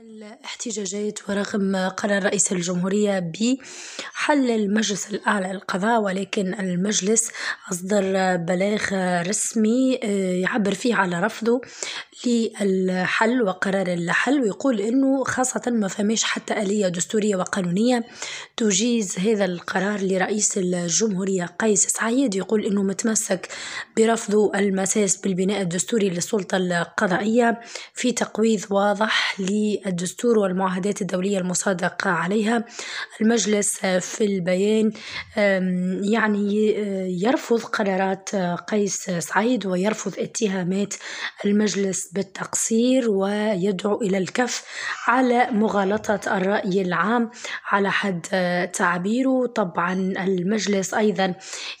الاحتجاجات ورغم قرار رئيس الجمهورية بحل المجلس الأعلى للقضاء ولكن المجلس أصدر بلاغ رسمي آه، يعبر فيه على رفضه للحل وقرار الحل ويقول أنه خاصة ما فماش حتى آلية دستورية وقانونية تجيز هذا القرار لرئيس الجمهورية قيس سعيد يقول أنه متمسك برفضه المساس بالبناء الدستوري للسلطة القضائية في تقويض واضح لي الدستور والمعاهدات الدولية المصادقة عليها المجلس في البيان يعني آه، يرفض قرارات آه، قيس سعيد ويرفض اتهامات المجلس بالتقصير ويدعو إلى الكف على مغالطة الرأي العام على حد آه، تعبيره طبعا المجلس أيضا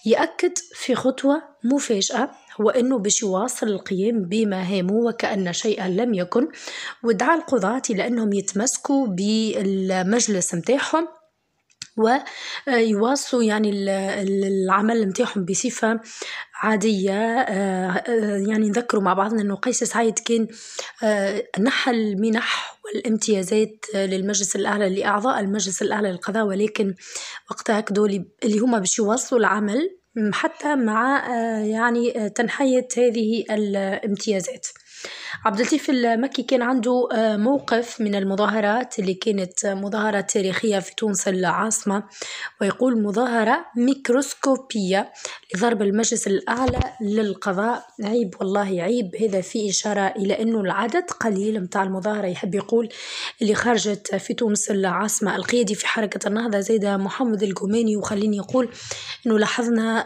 يأكد في خطوة مفاجأة هو أنه باش يواصل القيام بمهامه وكأن شيئا لم يكن ودعا القضاة لأنهم يتمسكوا بالمجلس متاعهم ويواصلوا يعني العمل نتاعهم بصفة عادية آه، يعني نذكروا مع بعضنا أنه قيس سعيد كان آه، نحى المنح والامتيازات للمجلس الأعلى لأعضاء المجلس الأعلى للقضاء ولكن وقتها كدولي اللي هما باش يواصلوا العمل حتى مع آه، يعني آه، تنحية هذه الامتيازات. آه، عبد اللطيف المكي كان عنده آه، موقف من المظاهرات اللي كانت آه، مظاهرة تاريخية في تونس العاصمة ويقول مظاهرة ميكروسكوبية لضرب المجلس الأعلى للقضاء عيب والله عيب هذا في إشارة إلى أنه العدد قليل متاع المظاهرة يحب يقول اللي خرجت في تونس العاصمة القيادي في حركة النهضة زيد محمد الجوماني وخليني يقول أنه لاحظنا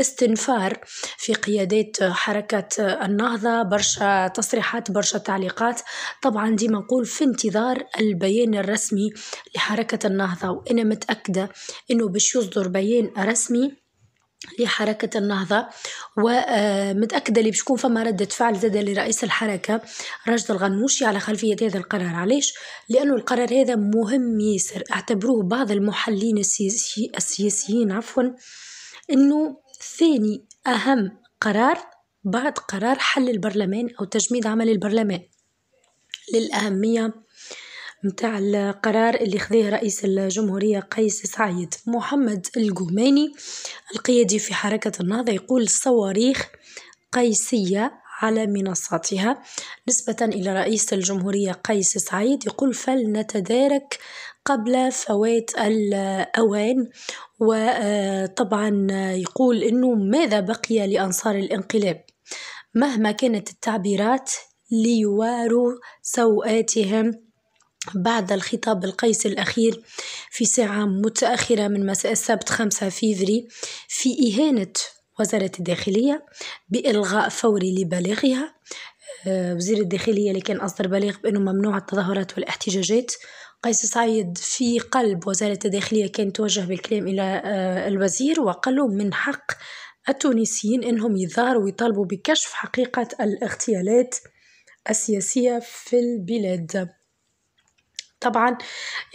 استنفار في قيادات حركة النهضة برشا تصريحات برشا تعليقات طبعا ديما نقول في انتظار البيان الرسمي لحركة النهضة وأنا متأكدة أنه باش يصدر بيان رسمي لحركة النهضة ومتأكدة آه، اللي بشكون فما ردة فعل زادة لرئيس الحركة راشد الغنوشي على خلفية هذا القرار علاش؟ لأنه القرار هذا مهم ياسر اعتبروه بعض المحللين السياسي السياسيين عفوا أنه ثاني أهم قرار بعد قرار حل البرلمان أو تجميد عمل البرلمان للأهمية متاع القرار اللي خذاه رئيس الجمهورية قيس سعيد محمد الجوماني القيادي في حركة النهضة يقول صواريخ قيسية على منصاتها نسبة إلى رئيس الجمهورية قيس سعيد يقول فلنتدارك قبل فوات الأوان وطبعا يقول أنه ماذا بقي لأنصار الانقلاب مهما كانت التعبيرات ليواروا سوءاتهم بعد الخطاب القيسي الأخير في ساعة متأخرة من مساء السبت 5 فيفري في إهانة وزارة الداخلية بإلغاء فوري لبلاغها آه، وزير الداخلية اللي كان أصدر بلاغ بأنه ممنوع التظاهرات والاحتجاجات قيس سعيد في قلب وزارة الداخلية كان توجه بالكلام إلى آه، الوزير وقال له من حق التونسيين أنهم يظهروا ويطالبوا بكشف حقيقة الاغتيالات السياسية في البلاد طبعا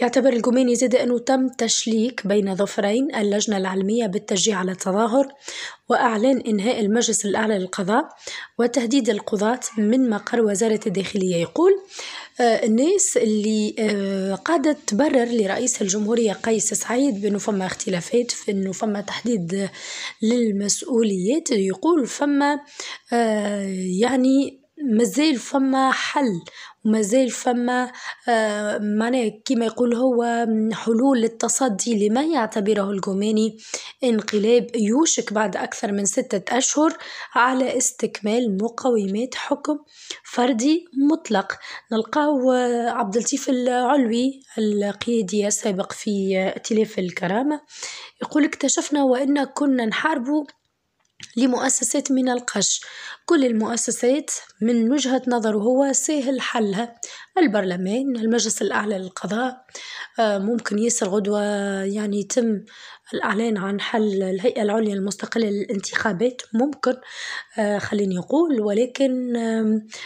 يعتبر الجوميني زد أنه تم تشليك بين ظفرين اللجنة العلمية بالتشجيع على التظاهر وأعلان إنهاء المجلس الأعلى للقضاء وتهديد القضاة من مقر وزارة الداخلية يقول آه، الناس اللي آه قاعدة تبرر لرئيس الجمهورية قيس سعيد بأنه فما اختلافات في أنه فما تحديد للمسؤوليات يقول فما آه، يعني مازال فما حل ومازال فما آه، معناه كيما يقول هو حلول للتصدي لما يعتبره الجوماني انقلاب يوشك بعد أكثر من ستة أشهر على استكمال مقومات حكم فردي مطلق نلقاو آه، عبد اللطيف العلوي القيادي السابق في ائتلاف الكرامة يقول اكتشفنا وإن كنا نحاربوا لمؤسسات من القش كل المؤسسات من وجهة نظره هو سهل حلها البرلمان المجلس الأعلى للقضاء آه، ممكن يصير غدوة يعني يتم الإعلان عن حل الهيئة العليا المستقلة للانتخابات ممكن آه، خليني أقول ولكن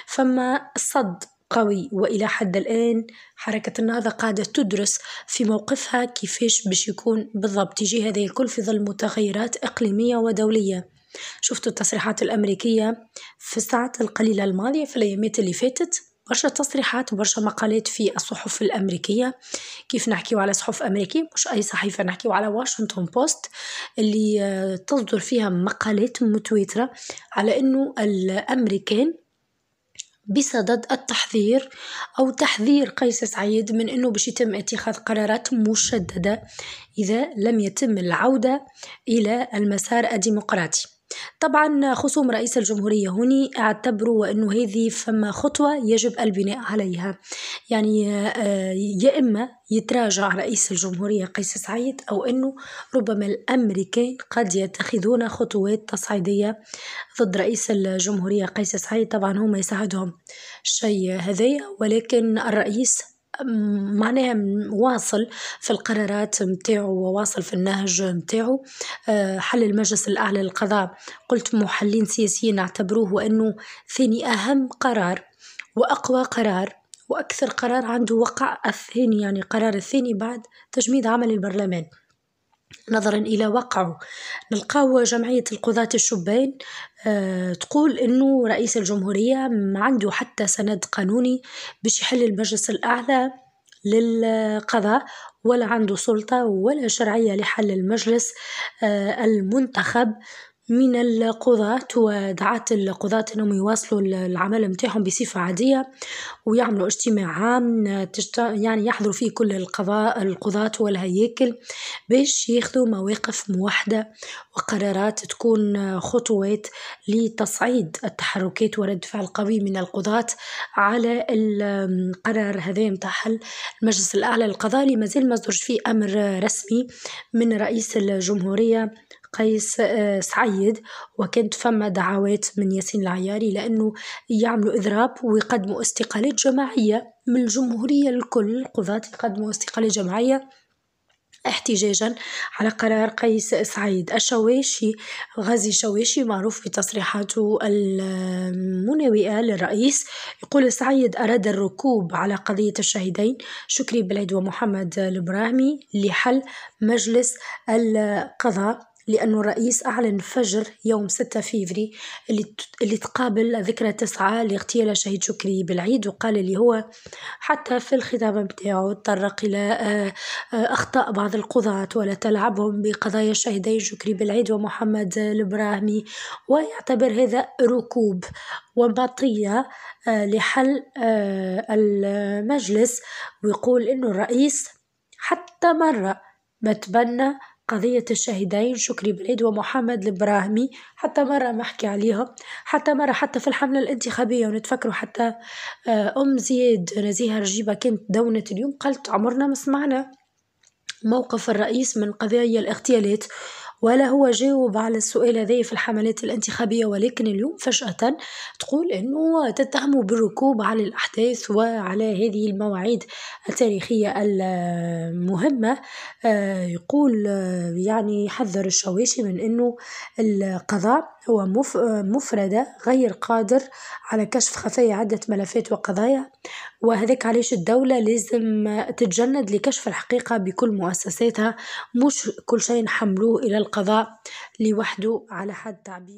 فما صد قوي والى حد الان حركه النهضه قاعده تدرس في موقفها كيفاش باش يكون بالضبط تجي هذا الكل في ظل متغيرات اقليميه ودوليه شفتوا التصريحات الأمريكية في الساعات القليلة الماضية في الأيامات اللي فاتت برشا تصريحات وبرشا مقالات في الصحف الأمريكية كيف نحكيو على صحف أمريكية مش أي صحيفة نحكيو على واشنطن بوست اللي آه، تصدر فيها مقالات متواترة على أنه الأمريكان بصدد التحذير أو تحذير قيس سعيد من أنه باش يتم اتخاذ قرارات مشددة إذا لم يتم العودة إلى المسار الديمقراطي طبعا خصوم رئيس الجمهورية هوني اعتبروا أنه هذه فما خطوة يجب البناء عليها يعني آه، يا إما يتراجع رئيس الجمهورية قيس سعيد أو أنه ربما الأمريكان قد يتخذون خطوات تصعيدية ضد رئيس الجمهورية قيس سعيد طبعا هما يساعدهم شيء هذي ولكن الرئيس معناها واصل في القرارات متاعو وواصل في النهج متاعو آه، حل المجلس الأعلى للقضاء قلت محلين سياسيين اعتبروه أنه ثاني أهم قرار وأقوى قرار وأكثر قرار عنده وقع الثاني يعني قرار الثاني بعد تجميد عمل البرلمان نظرا إلى وقعه نلقاو جمعية القضاة الشبان آه، تقول أنه رئيس الجمهورية ما عنده حتى سند قانوني باش يحل المجلس الأعلى للقضاء ولا عنده سلطة ولا شرعية لحل المجلس آه، المنتخب من القضاة ودعت القضاة إنهم يواصلوا العمل متاعهم بصفة عادية ويعملوا اجتماع عام يعني يحضروا فيه كل القضاء القضاة والهياكل باش ياخذوا مواقف موحدة وقرارات تكون خطوات لتصعيد التحركات ورد فعل قوي من القضاة على القرار هذا متاع حل المجلس الأعلى للقضاء اللي مازال ما فيه أمر رسمي من رئيس الجمهورية قيس آه، سعيد وكانت فما دعوات من ياسين العياري لأنه يعملوا إضراب ويقدموا استقالات جماعية من الجمهورية الكل القضاة يقدموا استقالات جماعية احتجاجا على قرار قيس سعيد الشواشي غازي الشواشي معروف بتصريحاته المناوئة للرئيس يقول سعيد أراد الركوب على قضية الشهيدين شكري بليد ومحمد البراهمي لحل مجلس القضاء لأنه الرئيس أعلن فجر يوم 6 فيفري اللي, اللي تقابل ذكرى تسعة لاغتيال شهيد شكري بالعيد وقال اللي هو حتى في الخطاب بتاعه تطرق إلى آه، آه، أخطاء بعض القضاة ولا تلعبهم بقضايا الشهيدين شكري بالعيد ومحمد البراهمي ويعتبر هذا ركوب وبطية آه، لحل المجلس ويقول إنه الرئيس حتى مرة ما تبنى قضية الشهيدين شكري بريد ومحمد البراهمي حتى مرة أحكي عليهم حتى مرة حتى في الحملة الانتخابية ونتفكروا حتى آه، أم زياد نزيهة رجيبة كانت دونة اليوم قالت عمرنا ما سمعنا موقف الرئيس من قضايا الاغتيالات ولا هو جاوب على السؤال هذا في الحملات الانتخابية ولكن اليوم فجأة تقول أنه تتهمه بالركوب على الأحداث وعلى هذه المواعيد التاريخية المهمة آه، يقول آه، يعني حذر الشواشي من أنه القضاء هو مفردة غير قادر على كشف خفايا عدة ملفات وقضايا وهذاك علاش الدولة لازم تتجند لكشف الحقيقة بكل مؤسساتها مش كل شيء نحملوه إلى القضاء لوحده على حد تعبير